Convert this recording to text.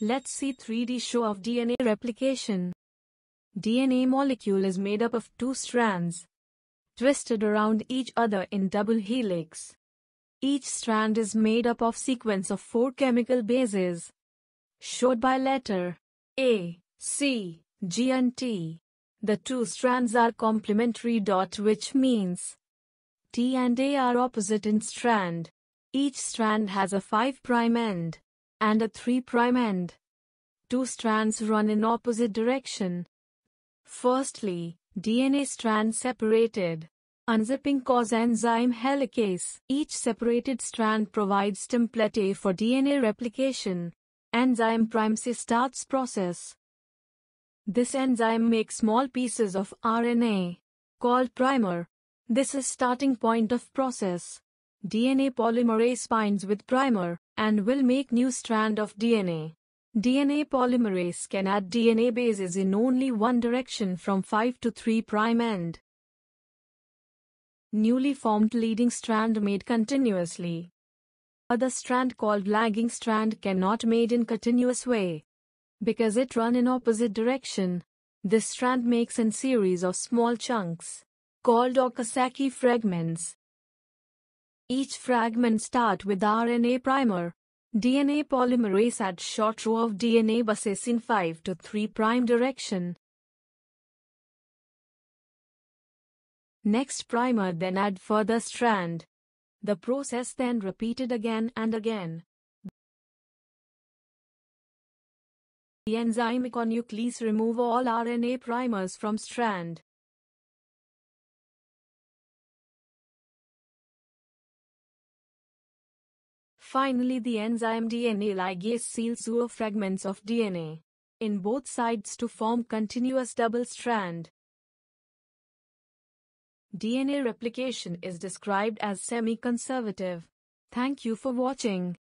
Let's see 3D show of DNA replication. DNA molecule is made up of two strands, twisted around each other in double helix. Each strand is made up of sequence of four chemical bases, showed by letter A, C, G and T. The two strands are complementary dot which means T and A are opposite in strand. Each strand has a 5' end and a 3' end. Two strands run in opposite direction. Firstly, DNA strand separated. Unzipping cause enzyme helicase. Each separated strand provides template A for DNA replication. Enzyme primase starts process. This enzyme makes small pieces of RNA, called primer. This is starting point of process. DNA polymerase binds with primer and will make new strand of DNA. DNA polymerase can add DNA bases in only one direction from 5 to 3 prime end. Newly formed leading strand made continuously. Other strand called lagging strand cannot made in continuous way. Because it run in opposite direction, this strand makes in series of small chunks, called Okazaki fragments. Each fragment start with RNA primer. DNA polymerase add short row of DNA bases in 5 to 3 prime direction. Next primer then add further strand. The process then repeated again and again. The enzyme econuclease remove all RNA primers from strand. Finally the enzyme DNA ligase seals two fragments of DNA in both sides to form continuous double strand. DNA replication is described as semi-conservative. Thank you for watching.